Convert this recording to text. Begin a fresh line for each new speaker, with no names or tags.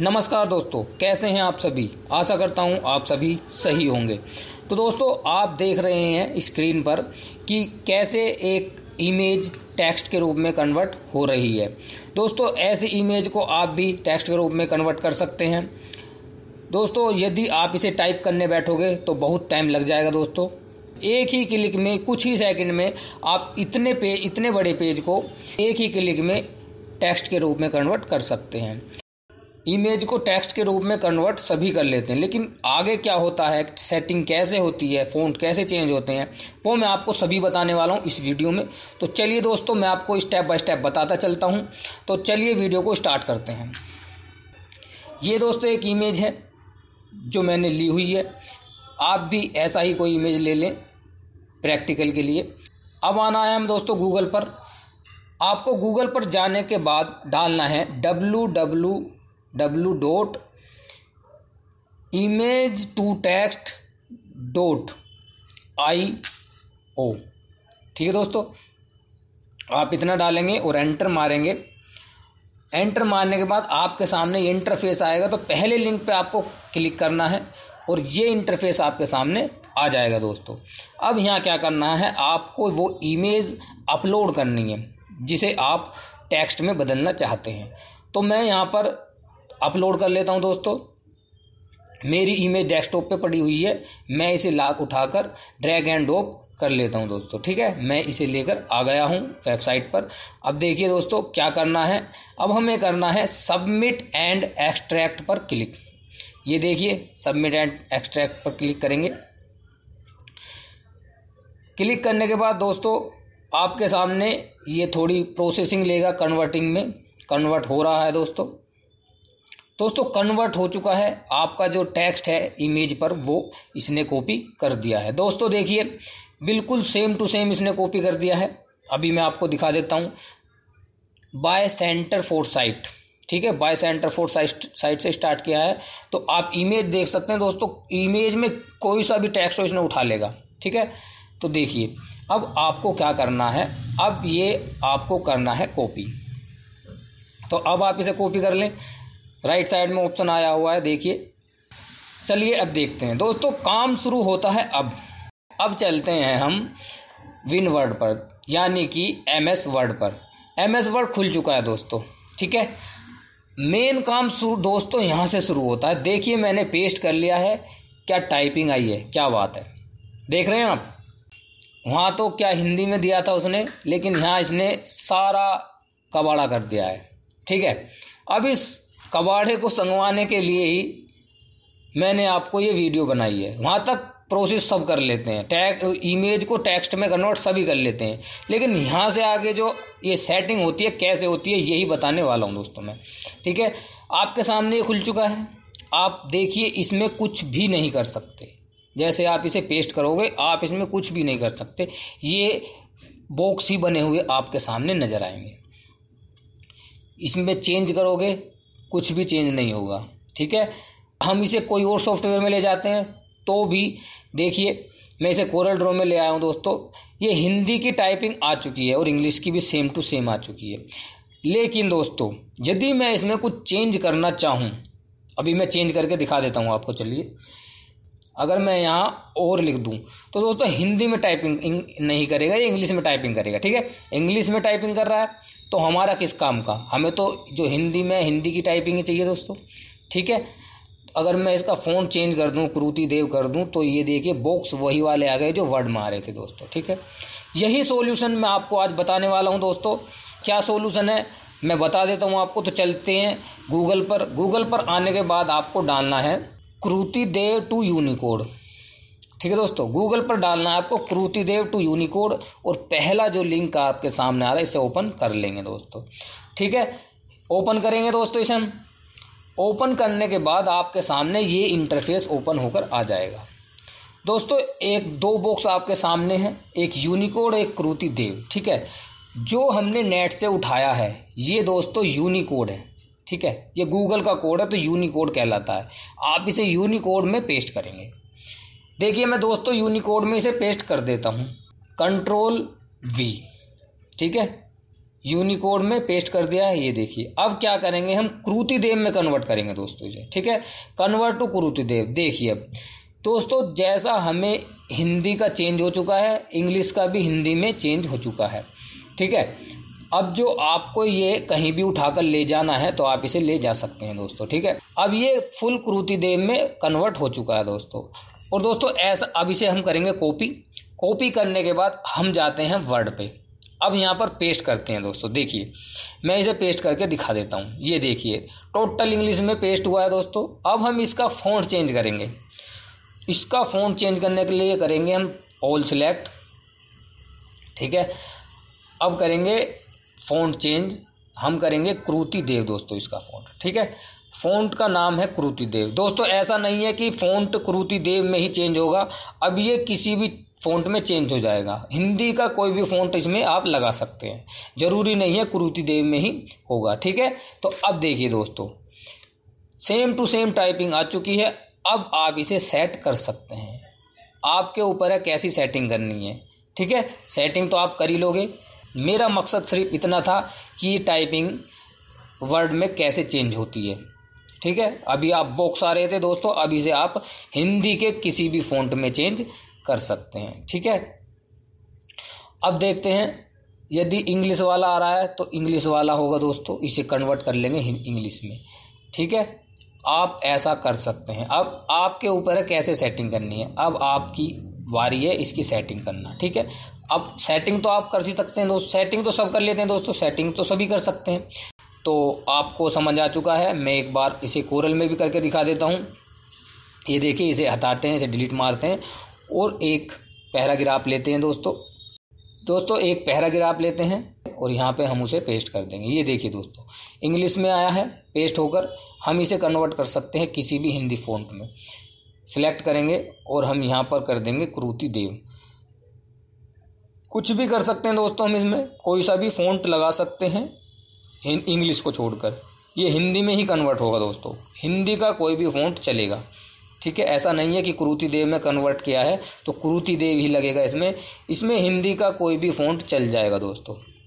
नमस्कार दोस्तों कैसे हैं आप सभी आशा करता हूं आप सभी सही होंगे तो दोस्तों आप देख रहे हैं स्क्रीन पर कि कैसे एक इमेज टेक्स्ट के रूप में कन्वर्ट हो रही है दोस्तों ऐसी इमेज को आप भी टेक्स्ट के रूप में कन्वर्ट कर सकते हैं दोस्तों यदि आप इसे टाइप करने बैठोगे तो बहुत टाइम लग जाएगा दोस्तों एक ही क्लिक में कुछ ही सेकंड में आप इतने पे इतने बड़े पेज को एक ही क्लिक में टेक्स्ट के रूप में कन्वर्ट कर सकते हैं इमेज को टेक्स्ट के रूप में कन्वर्ट सभी कर लेते हैं लेकिन आगे क्या होता है सेटिंग कैसे होती है फ़ोन कैसे चेंज होते हैं वो मैं आपको सभी बताने वाला हूँ इस वीडियो में तो चलिए दोस्तों मैं आपको स्टेप बाय स्टेप बताता चलता हूँ तो चलिए वीडियो को स्टार्ट करते हैं ये दोस्तों एक इमेज है जो मैंने ली हुई है आप भी ऐसा ही कोई इमेज ले लें प्रैक्टिकल के लिए अब आना है हम दोस्तों गूगल पर आपको गूगल पर जाने के बाद डालना है W W W dot image to text dot I O ठीक है दोस्तों आप इतना डालेंगे और एंटर मारेंगे एंटर मारने के बाद आपके सामने ये इंटरफेस आएगा तो पहले लिंक पे आपको क्लिक करना है और ये इंटरफेस आपके सामने आ जाएगा दोस्तों अब यहाँ क्या करना है आपको वो इमेज अपलोड करनी है जिसे आप टेक्स्ट में बदलना चाहते हैं तो मैं यहाँ पर अपलोड कर लेता हूँ दोस्तों मेरी इमेज डेस्कटॉप पे पड़ी हुई है मैं इसे लाग उठाकर ड्रैग एंड ड्रॉप कर लेता हूँ दोस्तों ठीक है मैं इसे लेकर आ गया हूँ वेबसाइट पर अब देखिए दोस्तों क्या करना है अब हमें करना है सबमिट एंड एक्सट्रैक्ट पर क्लिक ये देखिए सबमिट एंड एक्सट्रैक्ट पर क्लिक करेंगे क्लिक करने के बाद दोस्तों आपके सामने ये थोड़ी प्रोसेसिंग लेगा कन्वर्टिंग में कन्वर्ट हो रहा है दोस्तों दोस्तों कन्वर्ट हो चुका है आपका जो टेक्स्ट है इमेज पर वो इसने कॉपी कर दिया है दोस्तों देखिए बिल्कुल सेम टू सेम इसने कॉपी कर दिया है अभी मैं आपको दिखा देता हूँ बाय सेंटर फोर साइट ठीक है by center four site site से स्टार्ट किया है तो आप इमेज देख सकते हैं दोस्तों इमेज में कोई सा भी टैक्स हो इसने उठा लेगा ठीक है तो देखिए अब आपको क्या करना है अब ये आपको करना है कॉपी तो अब आप इसे कॉपी कर लें राइट साइड में ऑप्शन आया हुआ है देखिए चलिए अब देखते हैं दोस्तों काम शुरू होता है अब अब चलते हैं हम विन वर्ड पर यानी कि एम एस वर्ड पर एम एस वर्ड खुल चुका है दोस्तों ठीक है मेन काम शुरू दोस्तों यहाँ से शुरू होता है देखिए मैंने पेस्ट कर लिया है क्या टाइपिंग आई है क्या बात है देख रहे हैं आप वहाँ तो क्या हिंदी में दिया था उसने लेकिन यहाँ इसने सारा कबाड़ा कर दिया है ठीक है अब इस कबाड़े को संगवाने के लिए ही मैंने आपको ये वीडियो बनाई है वहाँ तक प्रोसेस सब कर लेते हैं टैग इमेज को टेक्स्ट में कन्वर्ट सभी कर लेते हैं लेकिन यहाँ से आगे जो ये सेटिंग होती है कैसे होती है यही बताने वाला हूँ दोस्तों मैं ठीक है आपके सामने ये खुल चुका है आप देखिए इसमें कुछ भी नहीं कर सकते जैसे आप इसे पेस्ट करोगे आप इसमें कुछ भी नहीं कर सकते ये बॉक्स ही बने हुए आपके सामने नज़र आएंगे इसमें चेंज करोगे कुछ भी चेंज नहीं होगा ठीक है हम इसे कोई और सॉफ्टवेयर में ले जाते हैं तो भी देखिए मैं इसे कोरल ड्रॉ में ले आया हूँ दोस्तों ये हिंदी की टाइपिंग आ चुकी है और इंग्लिश की भी सेम टू सेम आ चुकी है लेकिन दोस्तों यदि मैं इसमें कुछ चेंज करना चाहूँ अभी मैं चेंज करके दिखा देता हूँ आपको चलिए अगर मैं यहाँ और लिख दूँ तो दोस्तों हिंदी में टाइपिंग नहीं करेगा ये इंग्लिश में टाइपिंग करेगा ठीक है इंग्लिश में टाइपिंग कर रहा है तो हमारा किस काम का हमें तो जो हिंदी में हिंदी की टाइपिंग ही चाहिए दोस्तों ठीक है अगर मैं इसका फ़ोन चेंज कर दूँ क्रूति देव कर दूँ तो ये देखिए बॉक्स वही वाले आ गए जो वर्ड में आ रहे थे दोस्तों ठीक है यही सोल्यूशन मैं आपको आज बताने वाला हूँ दोस्तों क्या सोल्यूशन है मैं बता देता हूँ आपको तो चलते हैं गूगल पर गूगल पर आने के बाद आपको डालना है क्रूति देव टू यूनिकोड ठीक है दोस्तों गूगल पर डालना है आपको क्रूति देव टू यूनिकोड और पहला जो लिंक आपके सामने आ रहा है इसे ओपन कर लेंगे दोस्तों ठीक है ओपन करेंगे दोस्तों इसे हम ओपन करने के बाद आपके सामने ये इंटरफेस ओपन होकर आ जाएगा दोस्तों एक दो बॉक्स आपके सामने हैं एक यूनिकोड एक क्रूति देव ठीक है जो हमने नेट से उठाया है ये दोस्तों यूनिकोड है ठीक है ये गूगल का कोड है तो यूनिकोड कहलाता है आप इसे यूनिकोड में पेस्ट करेंगे देखिए मैं दोस्तों यूनिकोड में इसे पेस्ट कर देता हूँ कंट्रोल वी ठीक है यूनिकोड में पेस्ट कर दिया है ये देखिए अब क्या करेंगे हम देव में कन्वर्ट करेंगे दोस्तों इसे ठीक है कन्वर्ट टू क्रूति देव देखिए अब दोस्तों जैसा हमें हिंदी का चेंज हो चुका है इंग्लिश का भी हिंदी में चेंज हो चुका है ठीक है अब जो आपको ये कहीं भी उठाकर ले जाना है तो आप इसे ले जा सकते हैं दोस्तों ठीक है अब ये फुल क्रूति देव में कन्वर्ट हो चुका है दोस्तों और दोस्तों ऐसा अब इसे हम करेंगे कॉपी कॉपी करने के बाद हम जाते हैं वर्ड पे अब यहाँ पर पेस्ट करते हैं दोस्तों देखिए मैं इसे पेस्ट करके दिखा देता हूँ ये देखिए टोटल इंग्लिश में पेस्ट हुआ है दोस्तों अब हम इसका फ़ॉन्ट चेंज करेंगे इसका फ़ॉन्ट चेंज करने के लिए करेंगे हम ऑल सिलेक्ट ठीक है अब करेंगे फ़ॉन्ट चेंज हम करेंगे क्रूति देव दोस्तों इसका फ़ॉन्ट ठीक है फ़ॉन्ट का नाम है क्रूति देव दोस्तों ऐसा नहीं है कि फ़ॉन्ट क्रूति देव में ही चेंज होगा अब ये किसी भी फ़ॉन्ट में चेंज हो जाएगा हिंदी का कोई भी फ़ॉन्ट इसमें आप लगा सकते हैं ज़रूरी नहीं है क्रूति देव में ही होगा ठीक है तो अब देखिए दोस्तों सेम टू सेम टाइपिंग आ चुकी है अब आप इसे सेट कर सकते हैं आपके ऊपर है कैसी सेटिंग करनी है ठीक है सेटिंग तो आप कर ही लोगे मेरा मकसद सिर्फ इतना था कि टाइपिंग वर्ड में कैसे चेंज होती है ठीक है अभी आप बॉक्स आ रहे थे दोस्तों अभी से आप हिंदी के किसी भी फॉन्ट में चेंज कर सकते हैं ठीक है अब देखते हैं यदि इंग्लिश वाला आ रहा है तो इंग्लिश वाला होगा दोस्तों इसे कन्वर्ट कर लेंगे इंग्लिश में ठीक है आप ऐसा कर सकते हैं अब आपके ऊपर है कैसे सेटिंग करनी है अब आपकी वारी है इसकी सेटिंग करना ठीक है अब सेटिंग तो आप कर ही सकते हैं दोस्तों सेटिंग तो सब कर लेते हैं दोस्तों सेटिंग तो सभी कर सकते हैं तो आपको समझ आ चुका है मैं एक बार इसे कोरल में भी करके दिखा देता हूँ ये देखिए इसे हटाते हैं इसे डिलीट मारते हैं और एक पैराग्राफ लेते हैं दोस्तों दोस्तों एक पैराग्राफ लेते हैं और यहाँ पे हम उसे पेस्ट कर देंगे ये देखिए दोस्तों इंग्लिश में आया है पेस्ट होकर हम इसे कन्वर्ट कर सकते हैं किसी भी हिंदी फॉन्ट में सेलेक्ट करेंगे और हम यहाँ पर कर देंगे क्रूति देव कुछ भी कर सकते हैं दोस्तों हम इसमें कोई सा भी फ़ॉन्ट लगा सकते हैं इंग्लिश को छोड़कर ये हिंदी में ही कन्वर्ट होगा दोस्तों हिंदी का कोई भी फ़ॉन्ट चलेगा ठीक है ऐसा नहीं है कि क्रूति देव में कन्वर्ट किया है तो क्रूति देव ही लगेगा इसमें इसमें हिंदी का कोई भी फ़ॉन्ट चल जाएगा दोस्तों